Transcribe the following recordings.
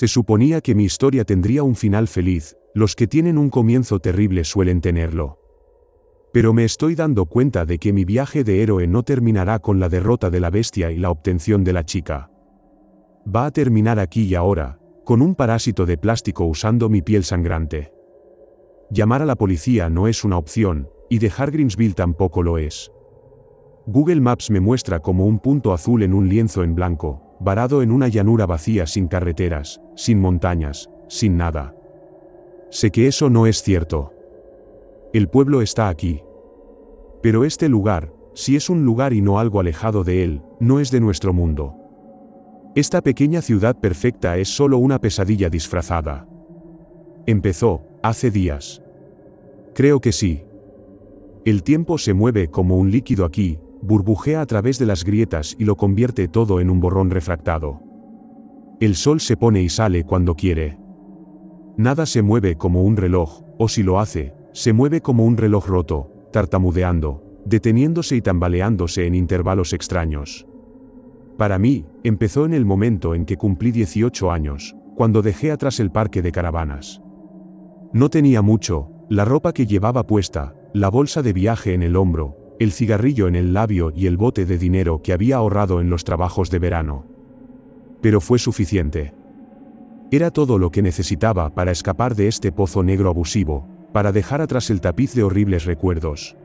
Se suponía que mi historia tendría un final feliz, los que tienen un comienzo terrible suelen tenerlo. Pero me estoy dando cuenta de que mi viaje de héroe no terminará con la derrota de la bestia y la obtención de la chica. Va a terminar aquí y ahora, con un parásito de plástico usando mi piel sangrante. Llamar a la policía no es una opción, y dejar Greensville tampoco lo es. Google Maps me muestra como un punto azul en un lienzo en blanco, varado en una llanura vacía sin carreteras, sin montañas, sin nada. Sé que eso no es cierto. El pueblo está aquí. Pero este lugar, si es un lugar y no algo alejado de él, no es de nuestro mundo. Esta pequeña ciudad perfecta es solo una pesadilla disfrazada. Empezó, hace días. Creo que sí. El tiempo se mueve como un líquido aquí, burbujea a través de las grietas y lo convierte todo en un borrón refractado. El sol se pone y sale cuando quiere. Nada se mueve como un reloj, o si lo hace, se mueve como un reloj roto, tartamudeando, deteniéndose y tambaleándose en intervalos extraños. Para mí, empezó en el momento en que cumplí 18 años, cuando dejé atrás el parque de caravanas. No tenía mucho, la ropa que llevaba puesta, la bolsa de viaje en el hombro, el cigarrillo en el labio y el bote de dinero que había ahorrado en los trabajos de verano. Pero fue suficiente. Era todo lo que necesitaba para escapar de este pozo negro abusivo, para dejar atrás el tapiz de horribles recuerdos.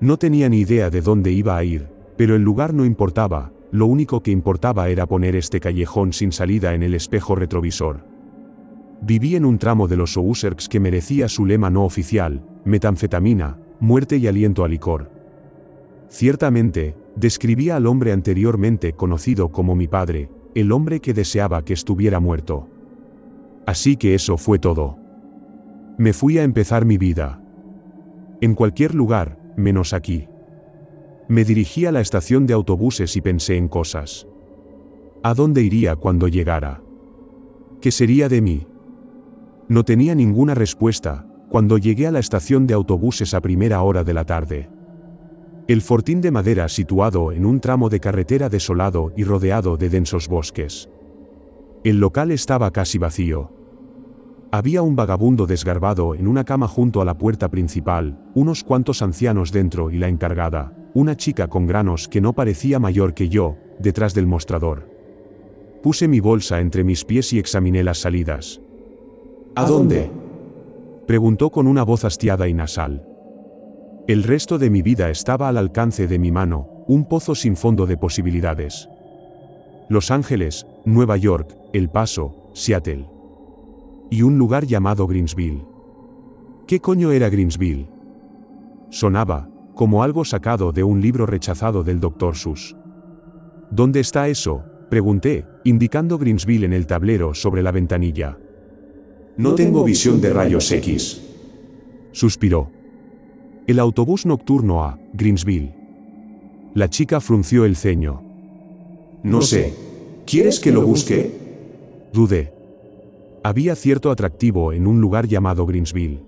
No tenía ni idea de dónde iba a ir, pero el lugar no importaba, lo único que importaba era poner este callejón sin salida en el espejo retrovisor. Viví en un tramo de los Ouserks que merecía su lema no oficial, metanfetamina, muerte y aliento a licor. Ciertamente, describía al hombre anteriormente conocido como mi padre, el hombre que deseaba que estuviera muerto. Así que eso fue todo. Me fui a empezar mi vida. En cualquier lugar, menos aquí. Me dirigí a la estación de autobuses y pensé en cosas. ¿A dónde iría cuando llegara? ¿Qué sería de mí? No tenía ninguna respuesta, cuando llegué a la estación de autobuses a primera hora de la tarde. El fortín de madera situado en un tramo de carretera desolado y rodeado de densos bosques. El local estaba casi vacío. Había un vagabundo desgarbado en una cama junto a la puerta principal, unos cuantos ancianos dentro y la encargada, una chica con granos que no parecía mayor que yo, detrás del mostrador. Puse mi bolsa entre mis pies y examiné las salidas. ¿A dónde? Preguntó con una voz hastiada y nasal. El resto de mi vida estaba al alcance de mi mano, un pozo sin fondo de posibilidades. Los Ángeles, Nueva York, El Paso, Seattle. Y un lugar llamado Greensville. ¿Qué coño era Greensville? Sonaba, como algo sacado de un libro rechazado del Dr. Sus. ¿Dónde está eso? Pregunté, indicando Greensville en el tablero sobre la ventanilla. No tengo visión de rayos X. Suspiró. El autobús nocturno a Greensville. La chica frunció el ceño. No sé. ¿Quieres que lo busque? Dudé. Había cierto atractivo en un lugar llamado Greensville.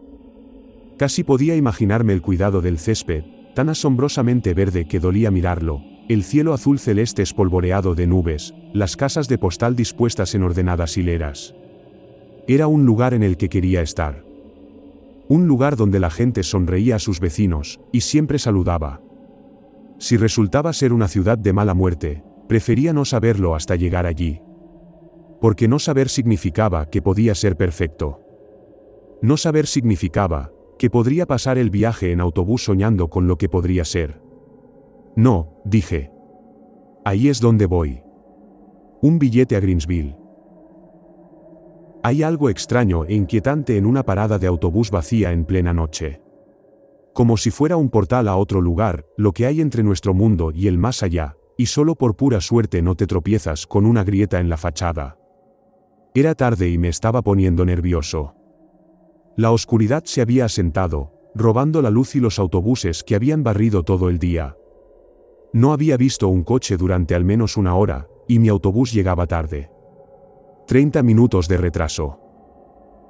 Casi podía imaginarme el cuidado del césped, tan asombrosamente verde que dolía mirarlo, el cielo azul celeste espolvoreado de nubes, las casas de postal dispuestas en ordenadas hileras. Era un lugar en el que quería estar. Un lugar donde la gente sonreía a sus vecinos, y siempre saludaba. Si resultaba ser una ciudad de mala muerte, prefería no saberlo hasta llegar allí. Porque no saber significaba que podía ser perfecto. No saber significaba que podría pasar el viaje en autobús soñando con lo que podría ser. No, dije. Ahí es donde voy. Un billete a Greensville. Hay algo extraño e inquietante en una parada de autobús vacía en plena noche. Como si fuera un portal a otro lugar, lo que hay entre nuestro mundo y el más allá, y solo por pura suerte no te tropiezas con una grieta en la fachada. Era tarde y me estaba poniendo nervioso. La oscuridad se había asentado, robando la luz y los autobuses que habían barrido todo el día. No había visto un coche durante al menos una hora, y mi autobús llegaba tarde. 30 minutos de retraso.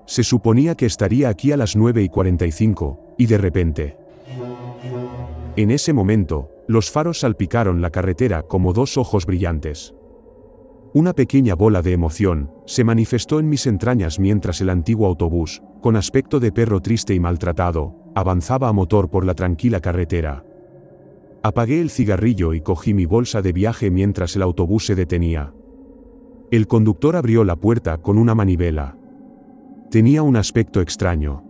Se suponía que estaría aquí a las 9 y 45, y de repente... En ese momento, los faros salpicaron la carretera como dos ojos brillantes. Una pequeña bola de emoción se manifestó en mis entrañas mientras el antiguo autobús, con aspecto de perro triste y maltratado, avanzaba a motor por la tranquila carretera. Apagué el cigarrillo y cogí mi bolsa de viaje mientras el autobús se detenía, el conductor abrió la puerta con una manivela. Tenía un aspecto extraño.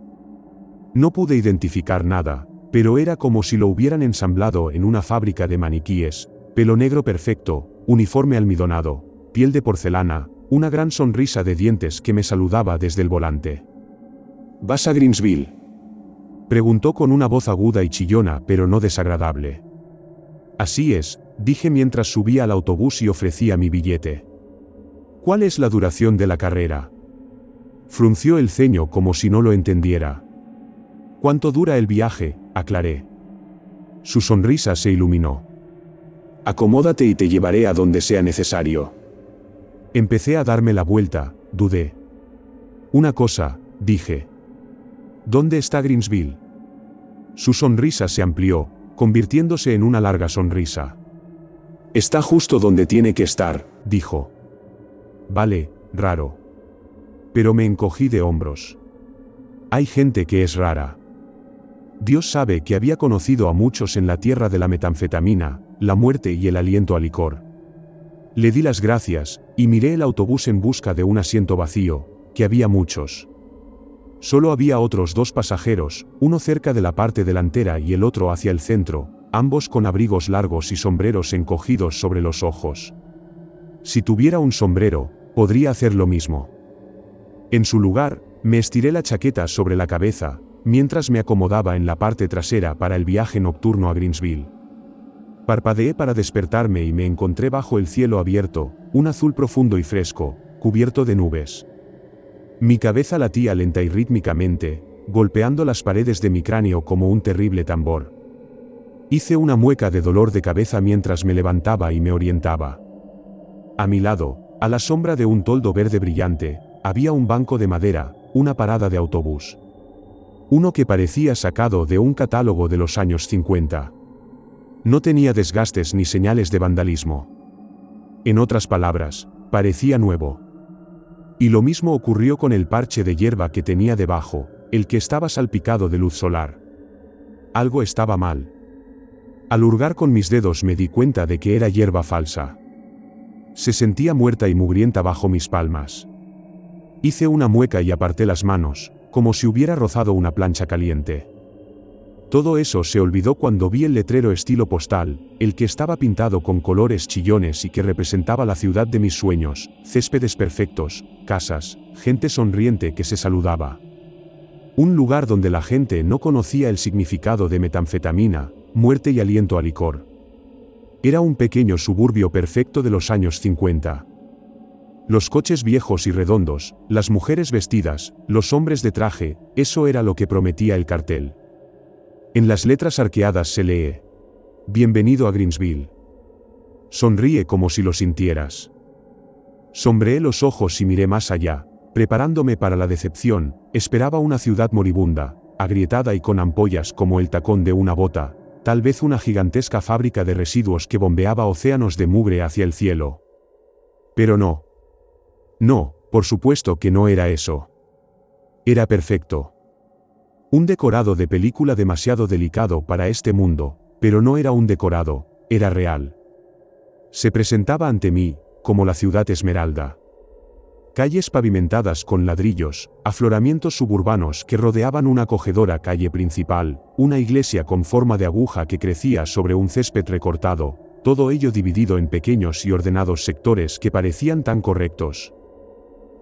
No pude identificar nada, pero era como si lo hubieran ensamblado en una fábrica de maniquíes, pelo negro perfecto, uniforme almidonado, piel de porcelana, una gran sonrisa de dientes que me saludaba desde el volante. ¿Vas a Greensville? Preguntó con una voz aguda y chillona, pero no desagradable. Así es, dije mientras subía al autobús y ofrecía mi billete. ¿Cuál es la duración de la carrera? Frunció el ceño como si no lo entendiera. ¿Cuánto dura el viaje? aclaré. Su sonrisa se iluminó. Acomódate y te llevaré a donde sea necesario. Empecé a darme la vuelta, dudé. Una cosa, dije. ¿Dónde está Greensville? Su sonrisa se amplió, convirtiéndose en una larga sonrisa. Está justo donde tiene que estar, dijo. Vale, raro. Pero me encogí de hombros. Hay gente que es rara. Dios sabe que había conocido a muchos en la tierra de la metanfetamina, la muerte y el aliento a licor. Le di las gracias, y miré el autobús en busca de un asiento vacío, que había muchos. Solo había otros dos pasajeros, uno cerca de la parte delantera y el otro hacia el centro, ambos con abrigos largos y sombreros encogidos sobre los ojos. Si tuviera un sombrero, podría hacer lo mismo. En su lugar, me estiré la chaqueta sobre la cabeza, mientras me acomodaba en la parte trasera para el viaje nocturno a Greensville. Parpadeé para despertarme y me encontré bajo el cielo abierto, un azul profundo y fresco, cubierto de nubes. Mi cabeza latía lenta y rítmicamente, golpeando las paredes de mi cráneo como un terrible tambor. Hice una mueca de dolor de cabeza mientras me levantaba y me orientaba. A mi lado, a la sombra de un toldo verde brillante, había un banco de madera, una parada de autobús. Uno que parecía sacado de un catálogo de los años 50. No tenía desgastes ni señales de vandalismo. En otras palabras, parecía nuevo. Y lo mismo ocurrió con el parche de hierba que tenía debajo, el que estaba salpicado de luz solar. Algo estaba mal. Al hurgar con mis dedos me di cuenta de que era hierba falsa. Se sentía muerta y mugrienta bajo mis palmas. Hice una mueca y aparté las manos, como si hubiera rozado una plancha caliente. Todo eso se olvidó cuando vi el letrero estilo postal, el que estaba pintado con colores chillones y que representaba la ciudad de mis sueños, céspedes perfectos, casas, gente sonriente que se saludaba. Un lugar donde la gente no conocía el significado de metanfetamina, muerte y aliento a licor. Era un pequeño suburbio perfecto de los años 50. Los coches viejos y redondos, las mujeres vestidas, los hombres de traje, eso era lo que prometía el cartel. En las letras arqueadas se lee, Bienvenido a Greensville. Sonríe como si lo sintieras. Sombreé los ojos y miré más allá, preparándome para la decepción, esperaba una ciudad moribunda, agrietada y con ampollas como el tacón de una bota, tal vez una gigantesca fábrica de residuos que bombeaba océanos de mugre hacia el cielo. Pero no. No, por supuesto que no era eso. Era perfecto. Un decorado de película demasiado delicado para este mundo, pero no era un decorado, era real. Se presentaba ante mí, como la ciudad esmeralda calles pavimentadas con ladrillos, afloramientos suburbanos que rodeaban una acogedora calle principal, una iglesia con forma de aguja que crecía sobre un césped recortado, todo ello dividido en pequeños y ordenados sectores que parecían tan correctos.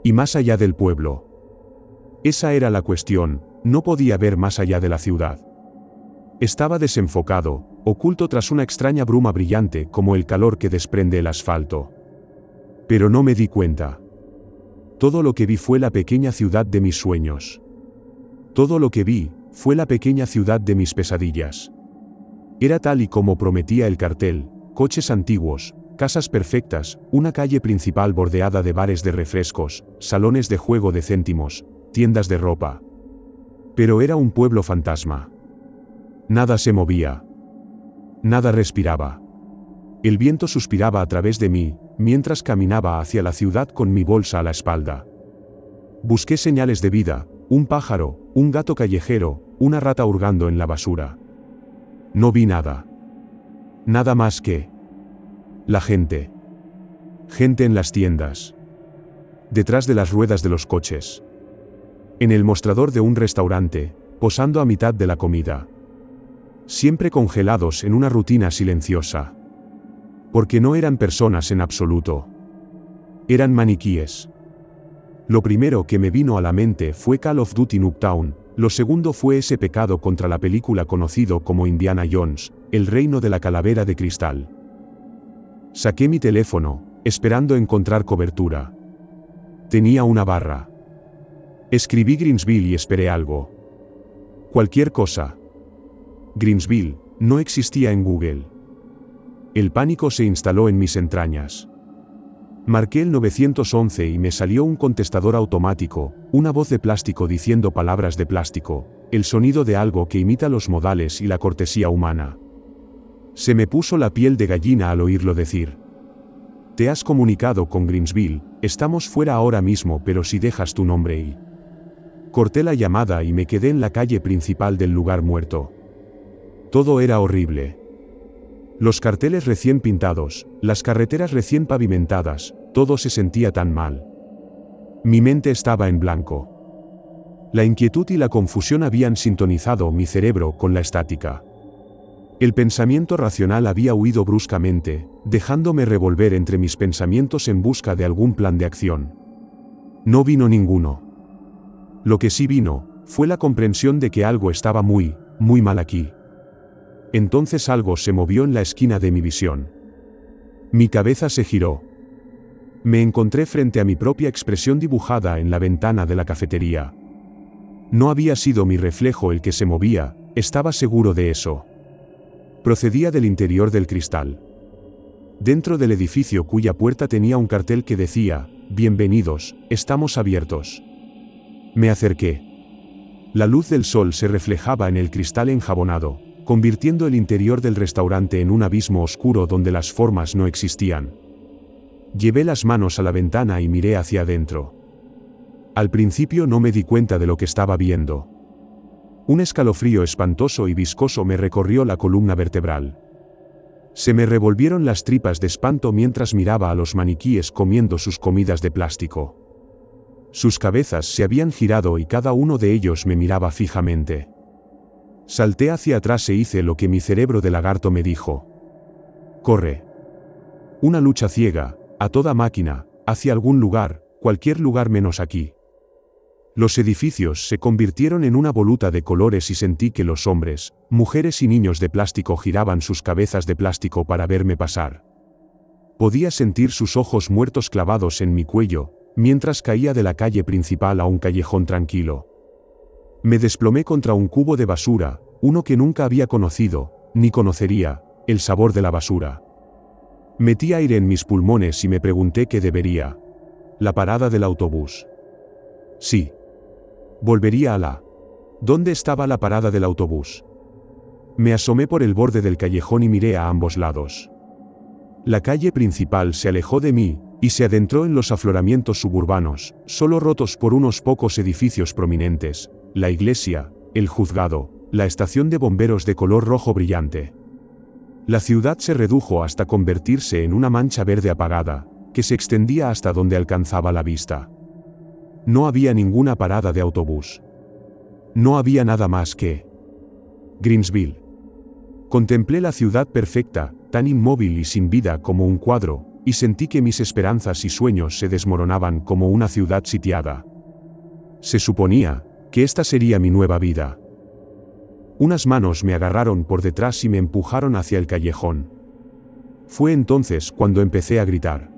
Y más allá del pueblo. Esa era la cuestión, no podía ver más allá de la ciudad. Estaba desenfocado, oculto tras una extraña bruma brillante como el calor que desprende el asfalto. Pero no me di cuenta. Todo lo que vi fue la pequeña ciudad de mis sueños. Todo lo que vi, fue la pequeña ciudad de mis pesadillas. Era tal y como prometía el cartel, coches antiguos, casas perfectas, una calle principal bordeada de bares de refrescos, salones de juego de céntimos, tiendas de ropa. Pero era un pueblo fantasma. Nada se movía. Nada respiraba. El viento suspiraba a través de mí, mientras caminaba hacia la ciudad con mi bolsa a la espalda. Busqué señales de vida, un pájaro, un gato callejero, una rata hurgando en la basura. No vi nada. Nada más que... La gente. Gente en las tiendas. Detrás de las ruedas de los coches. En el mostrador de un restaurante, posando a mitad de la comida. Siempre congelados en una rutina silenciosa. Porque no eran personas en absoluto. Eran maniquíes. Lo primero que me vino a la mente fue Call of Duty Nuketown, lo segundo fue ese pecado contra la película conocido como Indiana Jones, El reino de la calavera de cristal. Saqué mi teléfono, esperando encontrar cobertura. Tenía una barra. Escribí Greensville y esperé algo. Cualquier cosa. Greensville, no existía en Google. El pánico se instaló en mis entrañas. Marqué el 911 y me salió un contestador automático, una voz de plástico diciendo palabras de plástico, el sonido de algo que imita los modales y la cortesía humana. Se me puso la piel de gallina al oírlo decir. Te has comunicado con Grimsville, estamos fuera ahora mismo pero si dejas tu nombre y... Corté la llamada y me quedé en la calle principal del lugar muerto. Todo era horrible. Los carteles recién pintados, las carreteras recién pavimentadas, todo se sentía tan mal. Mi mente estaba en blanco. La inquietud y la confusión habían sintonizado mi cerebro con la estática. El pensamiento racional había huido bruscamente, dejándome revolver entre mis pensamientos en busca de algún plan de acción. No vino ninguno. Lo que sí vino, fue la comprensión de que algo estaba muy, muy mal aquí. Entonces algo se movió en la esquina de mi visión. Mi cabeza se giró. Me encontré frente a mi propia expresión dibujada en la ventana de la cafetería. No había sido mi reflejo el que se movía, estaba seguro de eso. Procedía del interior del cristal. Dentro del edificio cuya puerta tenía un cartel que decía, Bienvenidos, estamos abiertos. Me acerqué. La luz del sol se reflejaba en el cristal enjabonado convirtiendo el interior del restaurante en un abismo oscuro donde las formas no existían. Llevé las manos a la ventana y miré hacia adentro. Al principio no me di cuenta de lo que estaba viendo. Un escalofrío espantoso y viscoso me recorrió la columna vertebral. Se me revolvieron las tripas de espanto mientras miraba a los maniquíes comiendo sus comidas de plástico. Sus cabezas se habían girado y cada uno de ellos me miraba fijamente. Salté hacia atrás e hice lo que mi cerebro de lagarto me dijo. Corre. Una lucha ciega, a toda máquina, hacia algún lugar, cualquier lugar menos aquí. Los edificios se convirtieron en una voluta de colores y sentí que los hombres, mujeres y niños de plástico giraban sus cabezas de plástico para verme pasar. Podía sentir sus ojos muertos clavados en mi cuello, mientras caía de la calle principal a un callejón tranquilo. Me desplomé contra un cubo de basura, uno que nunca había conocido, ni conocería, el sabor de la basura. Metí aire en mis pulmones y me pregunté qué debería. La parada del autobús. Sí. Volvería a la. ¿Dónde estaba la parada del autobús? Me asomé por el borde del callejón y miré a ambos lados. La calle principal se alejó de mí, y se adentró en los afloramientos suburbanos, solo rotos por unos pocos edificios prominentes, la iglesia, el juzgado, la estación de bomberos de color rojo brillante. La ciudad se redujo hasta convertirse en una mancha verde apagada, que se extendía hasta donde alcanzaba la vista. No había ninguna parada de autobús. No había nada más que Greensville. Contemplé la ciudad perfecta, tan inmóvil y sin vida como un cuadro, y sentí que mis esperanzas y sueños se desmoronaban como una ciudad sitiada. Se suponía, que esta sería mi nueva vida. Unas manos me agarraron por detrás y me empujaron hacia el callejón. Fue entonces cuando empecé a gritar.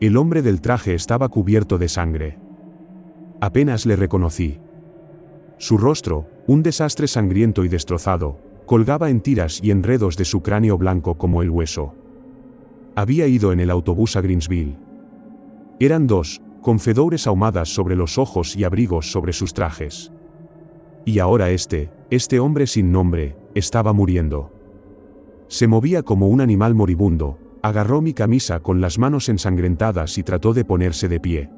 El hombre del traje estaba cubierto de sangre. Apenas le reconocí. Su rostro, un desastre sangriento y destrozado, colgaba en tiras y enredos de su cráneo blanco como el hueso. Había ido en el autobús a Greensville. Eran dos, con fedores ahumadas sobre los ojos y abrigos sobre sus trajes. Y ahora este, este hombre sin nombre, estaba muriendo. Se movía como un animal moribundo, agarró mi camisa con las manos ensangrentadas y trató de ponerse de pie.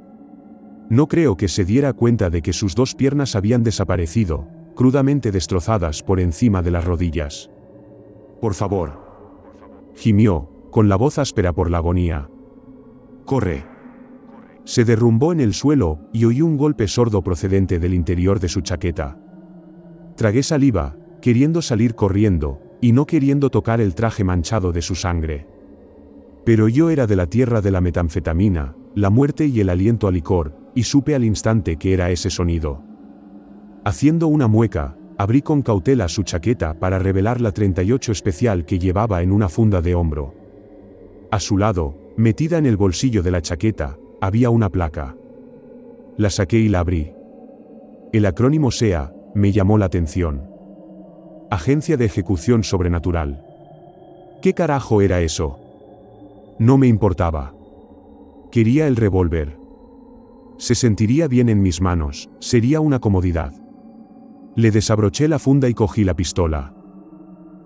No creo que se diera cuenta de que sus dos piernas habían desaparecido, crudamente destrozadas por encima de las rodillas. Por favor. Gimió, con la voz áspera por la agonía. Corre. Se derrumbó en el suelo y oí un golpe sordo procedente del interior de su chaqueta. Tragué saliva, queriendo salir corriendo, y no queriendo tocar el traje manchado de su sangre. Pero yo era de la tierra de la metanfetamina, la muerte y el aliento a licor, y supe al instante que era ese sonido. Haciendo una mueca, abrí con cautela su chaqueta para revelar la 38 especial que llevaba en una funda de hombro. A su lado, metida en el bolsillo de la chaqueta, había una placa. La saqué y la abrí. El acrónimo SEA me llamó la atención. Agencia de Ejecución Sobrenatural. ¿Qué carajo era eso? No me importaba. Quería el revólver. Se sentiría bien en mis manos, sería una comodidad. Le desabroché la funda y cogí la pistola.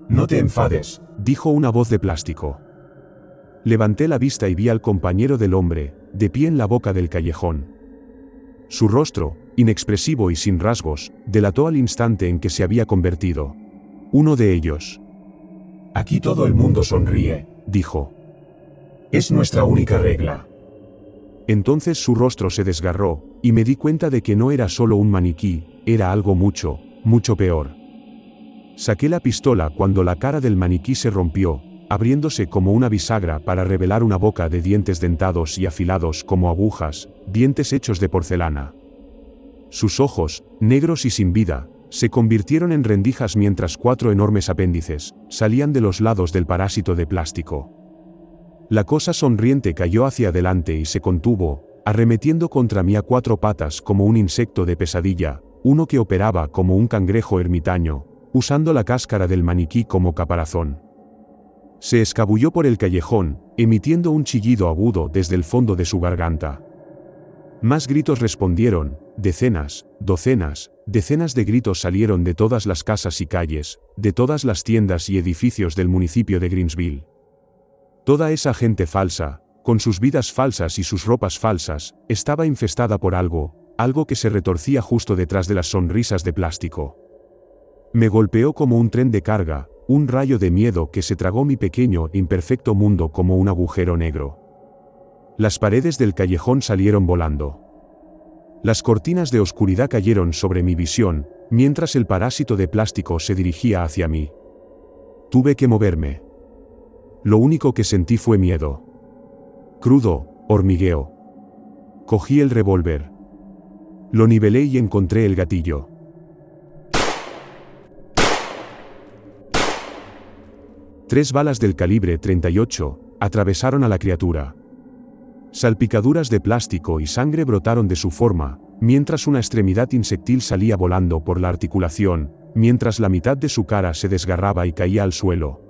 No te enfades, dijo una voz de plástico. Levanté la vista y vi al compañero del hombre, de pie en la boca del callejón. Su rostro, inexpresivo y sin rasgos, delató al instante en que se había convertido. Uno de ellos. Aquí todo el mundo sonríe, dijo. Es nuestra única regla. Entonces su rostro se desgarró, y me di cuenta de que no era solo un maniquí, era algo mucho, mucho peor. Saqué la pistola cuando la cara del maniquí se rompió, abriéndose como una bisagra para revelar una boca de dientes dentados y afilados como agujas, dientes hechos de porcelana. Sus ojos, negros y sin vida, se convirtieron en rendijas mientras cuatro enormes apéndices salían de los lados del parásito de plástico. La cosa sonriente cayó hacia adelante y se contuvo, arremetiendo contra mí a cuatro patas como un insecto de pesadilla, uno que operaba como un cangrejo ermitaño, usando la cáscara del maniquí como caparazón. Se escabulló por el callejón, emitiendo un chillido agudo desde el fondo de su garganta. Más gritos respondieron, decenas, docenas, decenas de gritos salieron de todas las casas y calles, de todas las tiendas y edificios del municipio de Greensville. Toda esa gente falsa, con sus vidas falsas y sus ropas falsas, estaba infestada por algo, algo que se retorcía justo detrás de las sonrisas de plástico. Me golpeó como un tren de carga, un rayo de miedo que se tragó mi pequeño, imperfecto mundo como un agujero negro. Las paredes del callejón salieron volando. Las cortinas de oscuridad cayeron sobre mi visión, mientras el parásito de plástico se dirigía hacia mí. Tuve que moverme. Lo único que sentí fue miedo. Crudo, hormigueo. Cogí el revólver. Lo nivelé y encontré el gatillo. Tres balas del calibre 38 atravesaron a la criatura. Salpicaduras de plástico y sangre brotaron de su forma, mientras una extremidad insectil salía volando por la articulación, mientras la mitad de su cara se desgarraba y caía al suelo.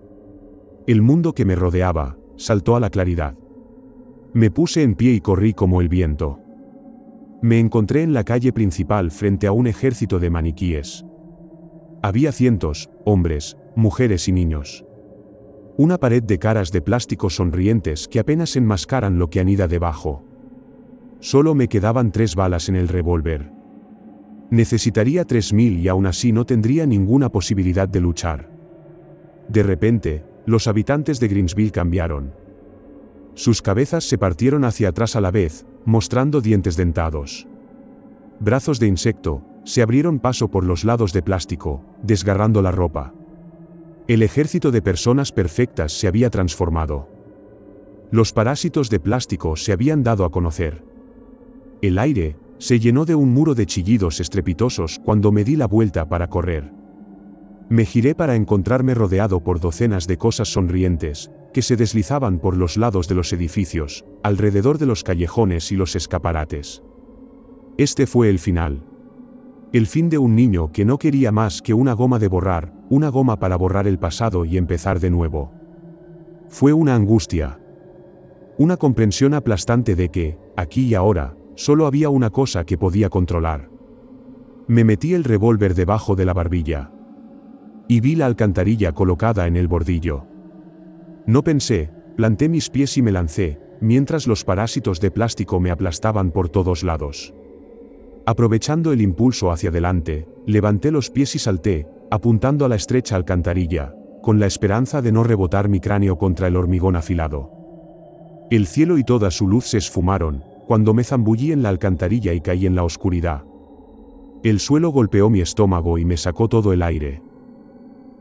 El mundo que me rodeaba, saltó a la claridad. Me puse en pie y corrí como el viento. Me encontré en la calle principal frente a un ejército de maniquíes. Había cientos, hombres, mujeres y niños. Una pared de caras de plástico sonrientes que apenas enmascaran lo que anida debajo. Solo me quedaban tres balas en el revólver. Necesitaría tres mil y aún así no tendría ninguna posibilidad de luchar. De repente, los habitantes de Greensville cambiaron. Sus cabezas se partieron hacia atrás a la vez, mostrando dientes dentados. Brazos de insecto, se abrieron paso por los lados de plástico, desgarrando la ropa. El ejército de personas perfectas se había transformado. Los parásitos de plástico se habían dado a conocer. El aire se llenó de un muro de chillidos estrepitosos cuando me di la vuelta para correr. Me giré para encontrarme rodeado por docenas de cosas sonrientes, que se deslizaban por los lados de los edificios, alrededor de los callejones y los escaparates. Este fue el final. El fin de un niño que no quería más que una goma de borrar, una goma para borrar el pasado y empezar de nuevo. Fue una angustia. Una comprensión aplastante de que, aquí y ahora, solo había una cosa que podía controlar. Me metí el revólver debajo de la barbilla. Y vi la alcantarilla colocada en el bordillo. No pensé, planté mis pies y me lancé, mientras los parásitos de plástico me aplastaban por todos lados. Aprovechando el impulso hacia adelante, levanté los pies y salté, apuntando a la estrecha alcantarilla, con la esperanza de no rebotar mi cráneo contra el hormigón afilado. El cielo y toda su luz se esfumaron, cuando me zambullí en la alcantarilla y caí en la oscuridad. El suelo golpeó mi estómago y me sacó todo el aire.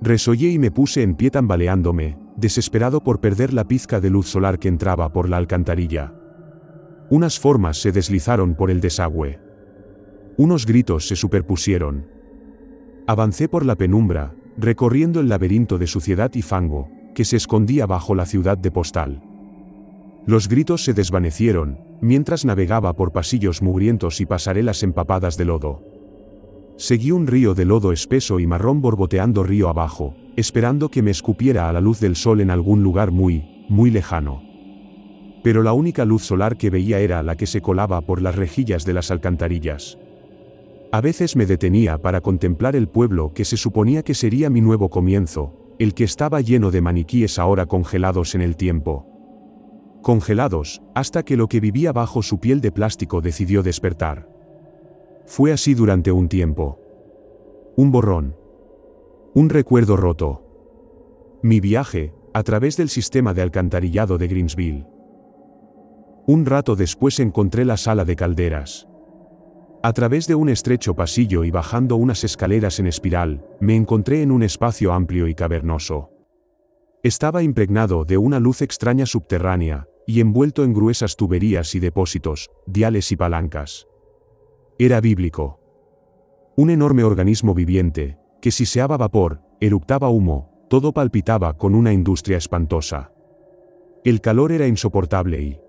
Resollé y me puse en pie tambaleándome, desesperado por perder la pizca de luz solar que entraba por la alcantarilla. Unas formas se deslizaron por el desagüe. Unos gritos se superpusieron, Avancé por la penumbra, recorriendo el laberinto de suciedad y fango, que se escondía bajo la ciudad de Postal. Los gritos se desvanecieron, mientras navegaba por pasillos mugrientos y pasarelas empapadas de lodo. Seguí un río de lodo espeso y marrón borboteando río abajo, esperando que me escupiera a la luz del sol en algún lugar muy, muy lejano. Pero la única luz solar que veía era la que se colaba por las rejillas de las alcantarillas. A veces me detenía para contemplar el pueblo que se suponía que sería mi nuevo comienzo, el que estaba lleno de maniquíes ahora congelados en el tiempo. Congelados, hasta que lo que vivía bajo su piel de plástico decidió despertar. Fue así durante un tiempo. Un borrón. Un recuerdo roto. Mi viaje, a través del sistema de alcantarillado de Greensville. Un rato después encontré la sala de calderas. A través de un estrecho pasillo y bajando unas escaleras en espiral, me encontré en un espacio amplio y cavernoso. Estaba impregnado de una luz extraña subterránea, y envuelto en gruesas tuberías y depósitos, diales y palancas. Era bíblico. Un enorme organismo viviente, que siseaba vapor, eructaba humo, todo palpitaba con una industria espantosa. El calor era insoportable y...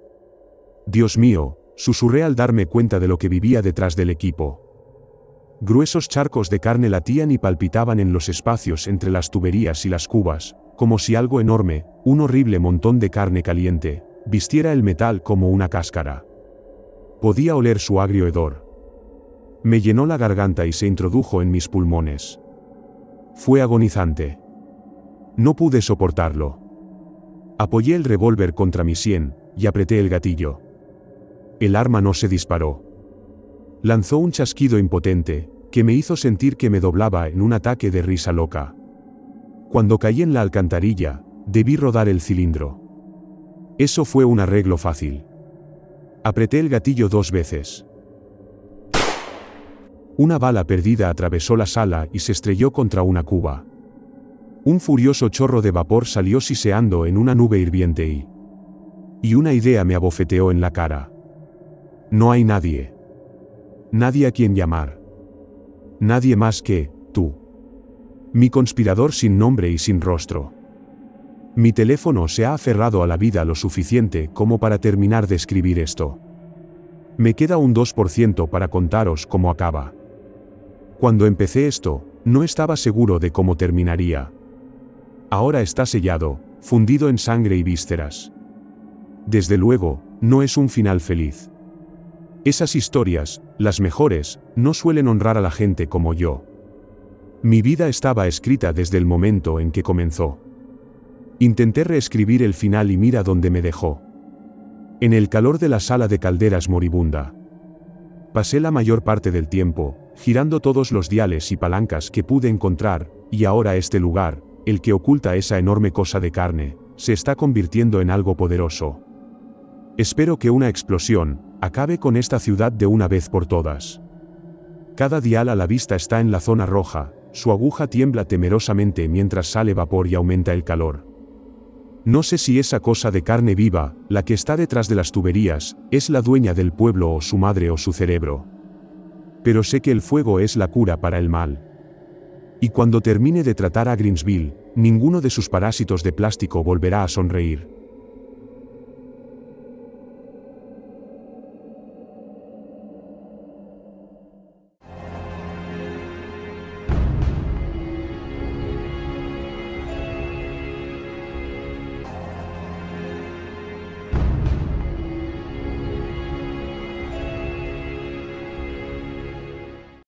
Dios mío, Susurré al darme cuenta de lo que vivía detrás del equipo. Gruesos charcos de carne latían y palpitaban en los espacios entre las tuberías y las cubas, como si algo enorme, un horrible montón de carne caliente, vistiera el metal como una cáscara. Podía oler su agrio hedor. Me llenó la garganta y se introdujo en mis pulmones. Fue agonizante. No pude soportarlo. Apoyé el revólver contra mi sien, y apreté el gatillo el arma no se disparó. Lanzó un chasquido impotente, que me hizo sentir que me doblaba en un ataque de risa loca. Cuando caí en la alcantarilla, debí rodar el cilindro. Eso fue un arreglo fácil. Apreté el gatillo dos veces. Una bala perdida atravesó la sala y se estrelló contra una cuba. Un furioso chorro de vapor salió siseando en una nube hirviente y... Y una idea me abofeteó en la cara. No hay nadie. Nadie a quien llamar. Nadie más que, tú. Mi conspirador sin nombre y sin rostro. Mi teléfono se ha aferrado a la vida lo suficiente como para terminar de escribir esto. Me queda un 2% para contaros cómo acaba. Cuando empecé esto, no estaba seguro de cómo terminaría. Ahora está sellado, fundido en sangre y vísceras. Desde luego, no es un final feliz. Esas historias, las mejores, no suelen honrar a la gente como yo. Mi vida estaba escrita desde el momento en que comenzó. Intenté reescribir el final y mira dónde me dejó. En el calor de la sala de calderas moribunda. Pasé la mayor parte del tiempo, girando todos los diales y palancas que pude encontrar, y ahora este lugar, el que oculta esa enorme cosa de carne, se está convirtiendo en algo poderoso. Espero que una explosión, Acabe con esta ciudad de una vez por todas. Cada dial a la vista está en la zona roja, su aguja tiembla temerosamente mientras sale vapor y aumenta el calor. No sé si esa cosa de carne viva, la que está detrás de las tuberías, es la dueña del pueblo o su madre o su cerebro. Pero sé que el fuego es la cura para el mal. Y cuando termine de tratar a Greensville, ninguno de sus parásitos de plástico volverá a sonreír.